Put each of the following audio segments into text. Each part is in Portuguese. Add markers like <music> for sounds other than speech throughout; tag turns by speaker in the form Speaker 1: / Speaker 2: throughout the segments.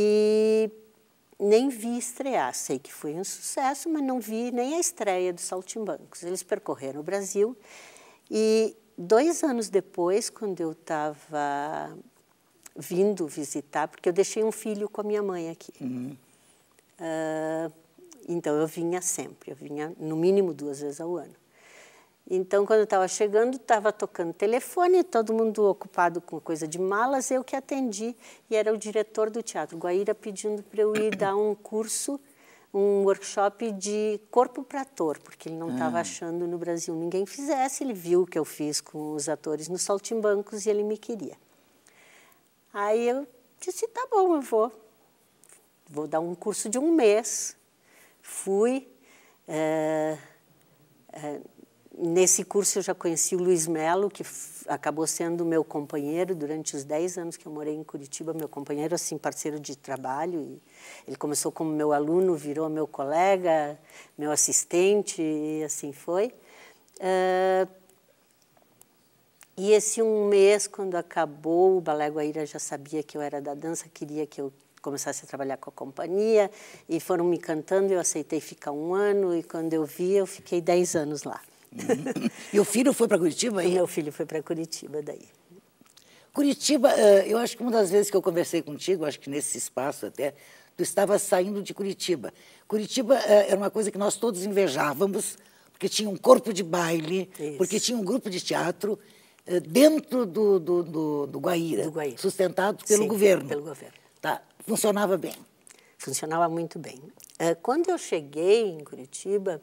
Speaker 1: e nem vi estrear. Sei que foi um sucesso, mas não vi nem a estreia dos Saltimbancos. Eles percorreram o Brasil e dois anos depois, quando eu estava vindo visitar, porque eu deixei um filho com a minha mãe aqui. Uhum. Uh, então eu vinha sempre, eu vinha no mínimo duas vezes ao ano. Então, quando eu estava chegando, estava tocando telefone, todo mundo ocupado com coisa de malas, eu que atendi. E era o diretor do Teatro Guaíra pedindo para eu ir dar um curso, um workshop de corpo para ator, porque ele não estava ah. achando no Brasil ninguém fizesse. Ele viu o que eu fiz com os atores nos Saltimbancos e ele me queria. Aí eu disse: tá bom, eu vou. Vou dar um curso de um mês. Fui. É, é, nesse curso eu já conheci o Luiz Melo, que acabou sendo meu companheiro durante os 10 anos que eu morei em Curitiba, meu companheiro, assim, parceiro de trabalho. ele começou como meu aluno, virou meu colega, meu assistente, e assim foi. Uh, e esse um mês, quando acabou, o Balé Guaíra já sabia que eu era da dança, queria que eu começasse a trabalhar com a companhia, e foram me cantando, eu aceitei ficar um ano, e quando
Speaker 2: eu vi, eu fiquei 10 anos lá e o filho foi para Curitiba aí? Meu filho foi para Curitiba daí. Curitiba, eh, eu acho que uma das vezes que eu conversei contigo, acho que nesse espaço até, tu estava saindo de Curitiba. Curitiba eh, era uma coisa que nós todos invejávamos, porque tinha um corpo de baile, Isso. porque tinha um grupo de teatro eh, dentro do, do, do, do Guaíra, do Guaíra. sustentado pelo Sim, governo. Pelo governo. Tá. Funcionava bem. Funcionava muito bem. Quando eu cheguei em Curitiba,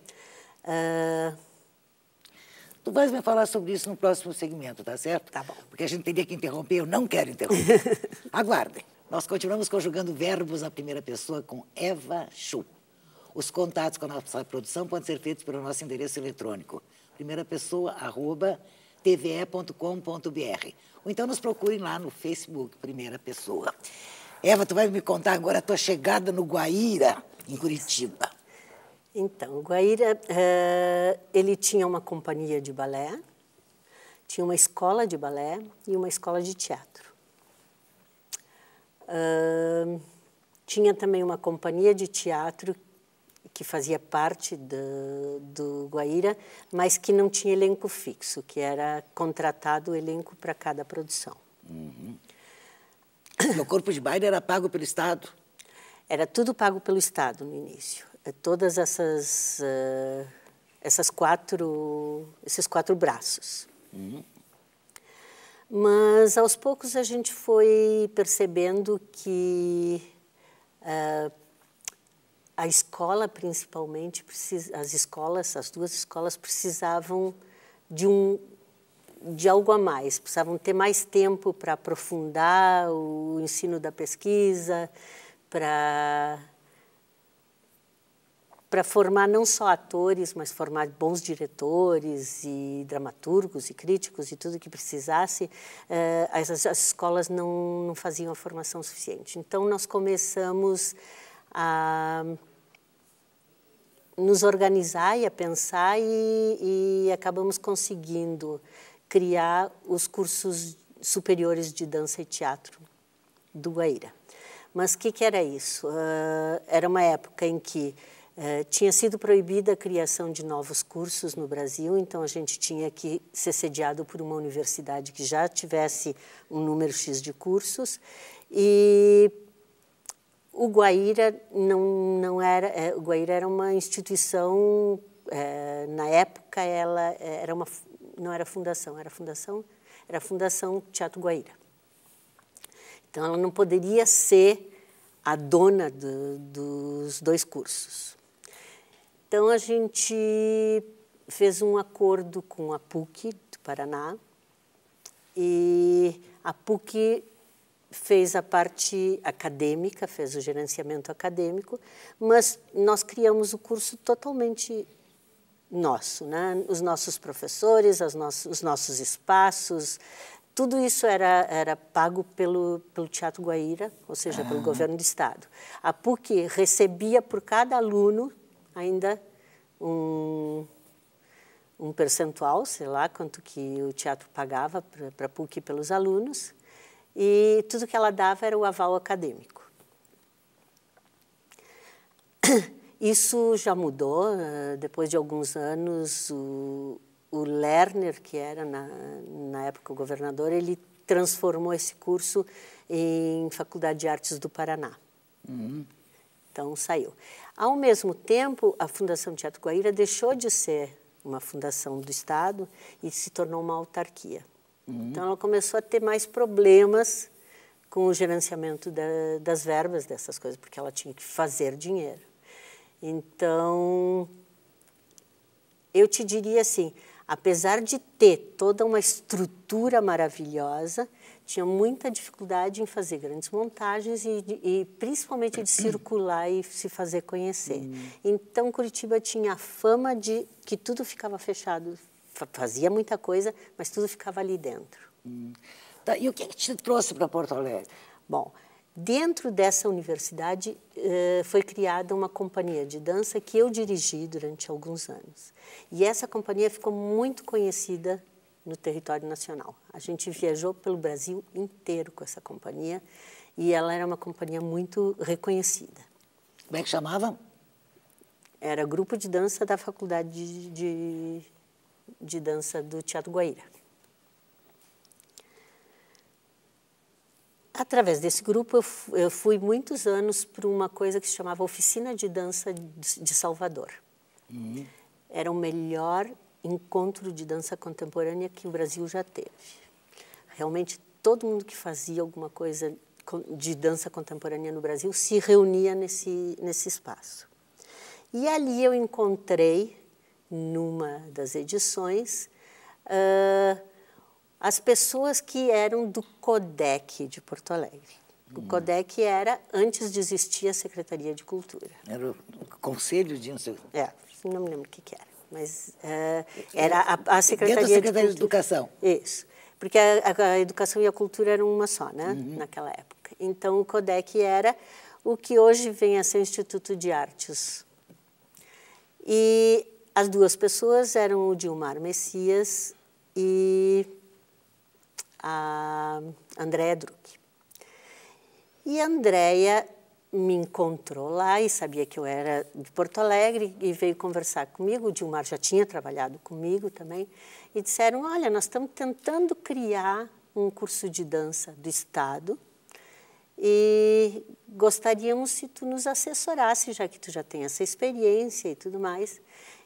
Speaker 2: Tu vais me falar sobre isso no próximo segmento, tá certo? Tá bom. Porque a gente teria que interromper, eu não quero interromper. <laughs> Aguardem. Nós continuamos conjugando verbos na primeira pessoa com Eva Chu. Os contatos com a nossa produção podem ser feitos pelo nosso endereço eletrônico, primeira pessoa, arroba, tve.com.br. Ou então nos procurem lá no Facebook, primeira pessoa. Eva, tu vai me contar agora a tua chegada no Guaíra, em Curitiba. Então, Guaíra,
Speaker 1: eh, ele tinha uma companhia de balé, tinha uma escola de balé e uma escola de teatro. tinha também uma companhia de teatro que fazia parte do, do Guaíra, mas que não tinha elenco fixo, que era contratado o elenco para cada produção.
Speaker 2: Uhum. O
Speaker 1: corpo de baile era pago pelo Estado? Era tudo pago pelo Estado no início todas essas uh, essas quatro esses quatro braços. Uhum. Mas aos poucos a gente foi percebendo que uh, a escola principalmente precisa, as escolas as duas escolas precisavam de um de algo a mais precisavam ter mais tempo para aprofundar o ensino da pesquisa para para formar não só atores, mas formar bons diretores e dramaturgos e críticos e tudo que precisasse, eh, as, as, escolas não, não faziam a formação suficiente. Então, nós começamos a nos organizar e a pensar e, e acabamos conseguindo criar os cursos superiores de dança e teatro do Guaíra. Mas o que, que, era isso? Uh, era uma época em que eh, tinha sido proibida a criação de novos cursos no Brasil, então a gente tinha que ser sediado por uma universidade que já tivesse um número X de cursos. E o Guaíra não, não era, é, eh, o Guaíra era uma instituição, é, na época ela era uma, não era fundação, era fundação, era fundação Teatro Guaíra. Então ela não poderia ser a dona do, dos dois cursos. Então a gente fez um acordo com a PUC do Paraná e a PUC fez a parte acadêmica, fez o gerenciamento acadêmico, mas nós criamos o curso totalmente nosso, né? Os nossos professores, os nossos, os nossos espaços, tudo isso era, era pago pelo, pelo Teatro Guaíra, ou seja, ah. pelo governo do estado. A PUC recebia por cada aluno ainda um, um percentual, sei lá quanto que o teatro pagava para a PUC pelos alunos, e tudo que ela dava era o aval acadêmico. <coughs> Isso já mudou, eh, depois de alguns anos, o, o Lerner, que era na, na época o governador, ele transformou esse curso em Faculdade de Artes do Paraná. Uhum. Então saiu. Ao mesmo tempo, a Fundação Teatro Guaíra deixou de ser uma fundação do Estado e se tornou uma autarquia. Uhum. Então ela começou a ter mais problemas com o gerenciamento da, das verbas dessas coisas, porque ela tinha que fazer dinheiro. Então, eu te diria assim, apesar de ter toda uma estrutura maravilhosa, tinha muita dificuldade em fazer grandes montagens e, e principalmente de circular e se fazer conhecer. Hum. Então Curitiba tinha a fama de que tudo ficava fechado, fazia muita coisa, mas tudo ficava ali dentro. Hum. Tá, e o que, é que te trouxe para Porto Alegre? Bom, Dentro dessa universidade eh, foi criada uma companhia de dança que eu dirigi durante alguns anos. E essa companhia ficou muito conhecida no território nacional. A gente viajou pelo Brasil inteiro com essa companhia e ela era uma companhia muito reconhecida. Como é que chamava? Era grupo de dança da Faculdade de, de, de Dança do Teatro Guaíra. Através desse grupo, eu fui muitos anos para uma coisa que se chamava Oficina de Dança de Salvador. Uhum. Era o melhor encontro de dança contemporânea que o Brasil já teve. Realmente, todo mundo que fazia alguma coisa de dança contemporânea no Brasil se reunia nesse, nesse espaço. E ali eu encontrei, numa das edições, uh, as pessoas que eram do CODEC de Porto Alegre. O hum. CODEC era, antes de existir a Secretaria de Cultura.
Speaker 2: Era o Conselho de... É,
Speaker 1: não me lembro o que, que era mas uh, era a, a Secretaria, Dentro da Secretaria de, de Educação. Isso, porque a, a, educação e a cultura eram uma só, né, uhum. naquela época. Então o CODEC era o que hoje vem a ser o Instituto de Artes. E as duas pessoas eram o Dilmar Messias e a Andréa Druck. E a Andréia me encontrou lá e sabia que eu era de Porto Alegre e veio conversar comigo. O Dilmar já tinha trabalhado comigo também e disseram: Olha, nós estamos tentando criar um curso de dança do Estado e gostaríamos se tu nos assessorasse, já que tu já tem essa experiência e tudo mais.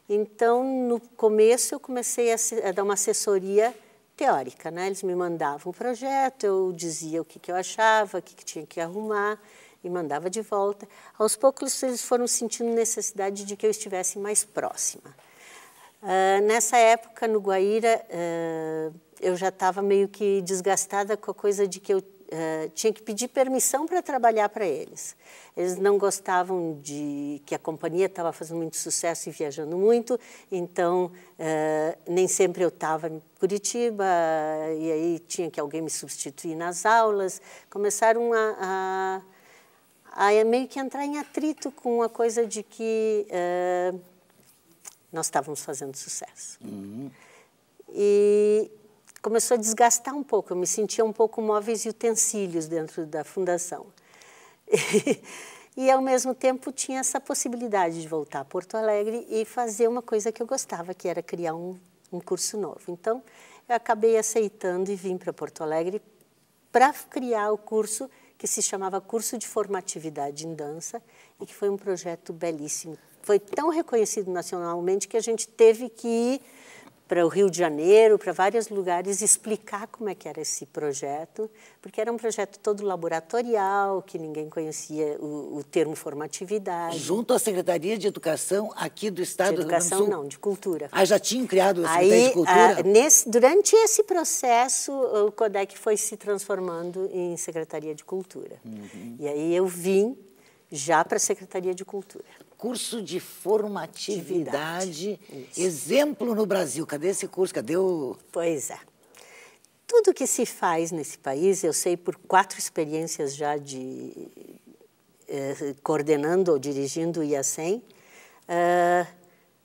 Speaker 1: Então, no começo, eu comecei a, dar uma assessoria teórica, né? Eles me mandavam o um projeto, eu dizia o que, que eu achava, o que, que tinha que arrumar e mandava de volta. Aos poucos eles foram sentindo necessidade de que eu estivesse mais próxima. Uh, nessa época, no Guaíra, uh, eu já estava meio que desgastada com a coisa de que eu uh, tinha que pedir permissão para trabalhar para eles. Eles não gostavam de que a companhia estava fazendo muito sucesso e viajando muito, então nem sempre eu estava em Curitiba, e aí tinha que alguém me substituir nas aulas. Começaram a, a a é meio que entrar em atrito com a coisa de que uh, nós estávamos fazendo sucesso. Uhum. E começou a desgastar um pouco, eu me sentia um pouco móveis e utensílios dentro da fundação. E, <laughs> e ao mesmo tempo tinha essa possibilidade de voltar a Porto Alegre e fazer uma coisa que eu gostava, que era criar um, um curso novo. Então, eu acabei aceitando e vim para Porto Alegre para criar o curso que se chamava Curso de Formatividade em Dança e que foi um projeto belíssimo. Foi tão reconhecido nacionalmente que a gente teve que ir para o Rio de Janeiro, para vários lugares, explicar como é que era esse projeto, porque era um projeto todo laboratorial, que ninguém conhecia
Speaker 2: o, o termo formatividade. Junto à Secretaria de Educação aqui do Estado de educação, do Rio não, de Cultura. Ah, já tinham criado a Secretaria Aí, de Cultura? Ah,
Speaker 1: nesse, durante esse processo, o CODEC foi se transformando em Secretaria de Cultura. Uhum. E aí eu vim
Speaker 2: já para a Secretaria de Cultura curso de formatividade, exemplo no Brasil. Cadê esse curso? Cadê o. Pois é. Tudo
Speaker 1: que se faz nesse país, eu sei por quatro experiências já de eh, coordenando ou dirigindo o IACEM, assim, eh,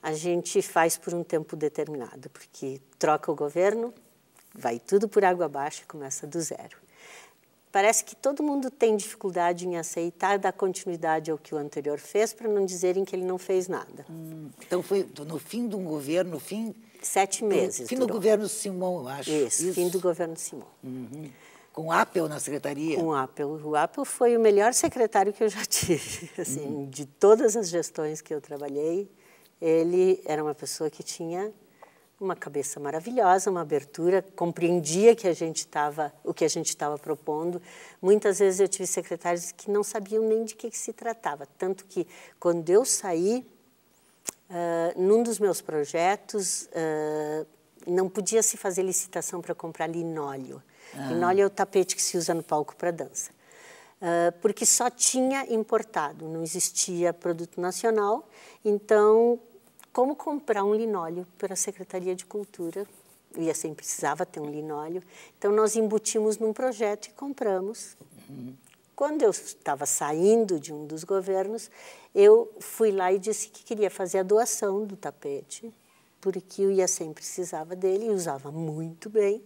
Speaker 1: a gente faz por um tempo determinado, porque troca o governo, vai tudo por água abaixo e começa do zero. Parece que todo mundo tem dificuldade em aceitar dar continuidade ao que o anterior fez, para não dizerem que ele não fez nada.
Speaker 2: Hum, então foi no fim de um governo, no fim sete meses. Fim do durou. governo Simão, eu acho. Isso, Isso, fim do governo Simão. Uhum.
Speaker 1: Com Apple na secretaria? Com Apple. O Apple foi o melhor secretário que eu já <laughs> tive. Assim, uhum. De todas as gestões que eu trabalhei, ele era uma pessoa que tinha uma cabeça maravilhosa, uma abertura, compreendia que a gente estava o que a gente estava propondo. Muitas vezes eu tive secretários que não sabiam nem de que, que se tratava, tanto que quando eu saí uh, num dos meus projetos uh, não podia se fazer licitação para comprar linóleo. Ah. Linóleo é o tapete que se usa no palco para dança. Uh, porque só tinha importado, não existia produto nacional. Então, como comprar um linóleo pela Secretaria de Cultura. E assim precisava ter um linóleo. Então nós embutimos num projeto e compramos. Quando eu estava saindo de um dos governos, eu fui lá e disse que queria fazer a doação do tapete, porque o IACEM precisava dele e usava muito bem.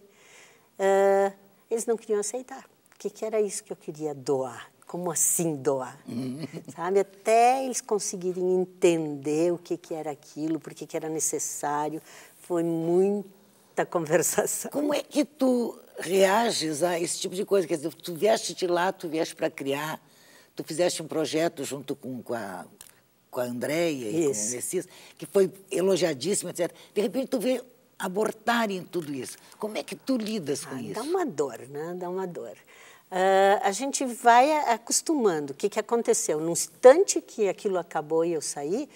Speaker 1: Uh, eles não queriam aceitar. O que, que era isso que eu queria doar? como assim doar?
Speaker 2: <laughs>
Speaker 1: Sabe? Até eles conseguirem entender o que, que era aquilo, por que, que era
Speaker 2: necessário, foi muita <laughs> conversação. Como é que tu reages a esse tipo de coisa? Quer dizer, tu vieste de lá, tu vieste para criar, tu fizeste um projeto junto com, com a com a Andréia e com o Messias, que foi elogiadíssima, etc. De repente, tu vê abortarem tudo isso. Como é que tu lidas com ah, isso? Dá
Speaker 1: uma dor, né? Dá uma dor. Uh, a gente vai acostumando. O que, que aconteceu? No instante que aquilo acabou e eu saí,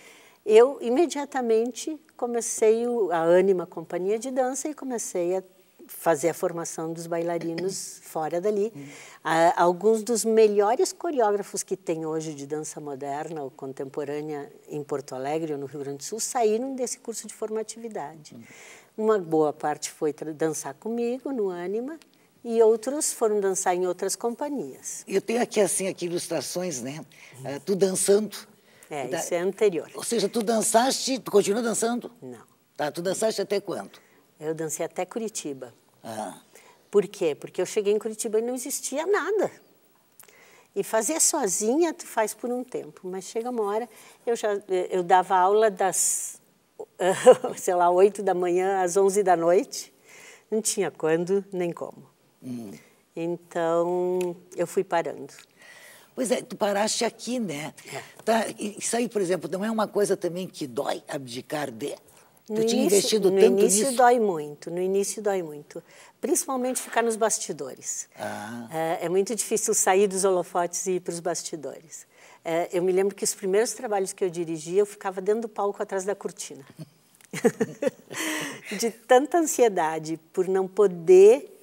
Speaker 1: eu imediatamente comecei o, a Anima Companhia de Dança e comecei a fazer a formação dos bailarinos <coughs> fora dali. Hum. Ah, alguns dos melhores coreógrafos que tem hoje de dança moderna ou contemporânea em Porto Alegre ou no Rio Grande do Sul saíram desse curso de formatividade. Hum. Uma boa parte foi dançar comigo no Anima, e outros foram dançar em outras companhias.
Speaker 2: Eu tenho aqui assim aqui ilustrações, né? Uh, tu dançando. É, isso é anterior. Ou seja, tu dançaste, tu continua dançando? Não. Tá, tu dançaste até quando? Eu dancei até Curitiba. Ah. Por
Speaker 1: quê? Porque eu cheguei em Curitiba e não existia nada. E fazer sozinha tu faz por um tempo, mas chega uma hora eu já eu dava aula das <laughs> sei lá 8 da manhã às 11 da noite. Não tinha quando nem como. Hum. Então, eu fui parando.
Speaker 2: Pois é, tu paraste aqui, né? É. Tá, isso aí, por exemplo, não é uma coisa também que dói abdicar de? No tu início, tinha investido no tanto nisso? No início
Speaker 1: dói muito, no início dói muito. Principalmente ficar nos bastidores. Ah. É, é muito difícil sair dos holofotes e ir para os bastidores. É, eu me lembro que os primeiros trabalhos que eu dirigia, eu ficava dentro do palco atrás da cortina. <laughs> de tanta ansiedade por não poder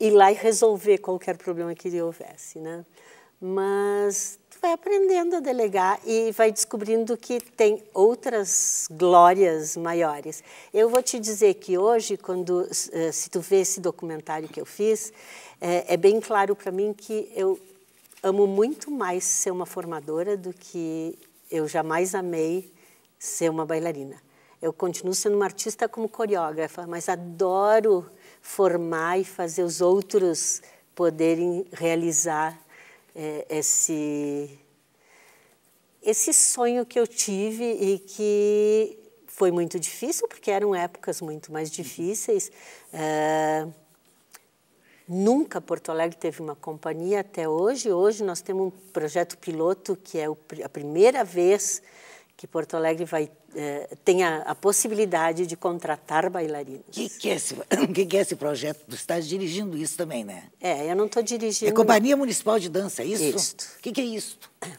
Speaker 1: ir lá e resolver qualquer problema que houvesse, né? Mas tu vai aprendendo a delegar e vai descobrindo que tem outras glórias maiores. Eu vou te dizer que hoje, quando eh, se tu vê esse documentário que eu fiz, é, é bem claro para mim que eu amo muito mais ser uma formadora do que eu jamais amei ser uma bailarina. Eu continuo sendo uma artista como coreógrafa, mas adoro formar e fazer os outros poderem realizar é, esse esse sonho que eu tive e que foi muito difícil porque eram épocas muito mais difíceis. É, Nunca Porto Alegre teve uma companhia até hoje. Hoje nós temos um projeto piloto que é a primeira vez que Porto Alegre vai é, tem a, a, possibilidade de contratar bailarinos. O que, que, é esse,
Speaker 2: <coughs> que, que é esse projeto? Você está dirigindo
Speaker 1: isso também, né? É, eu não estou dirigindo. É Companhia
Speaker 2: Municipal de Dança, é
Speaker 1: isso? Isso. O que, que é isso? <coughs>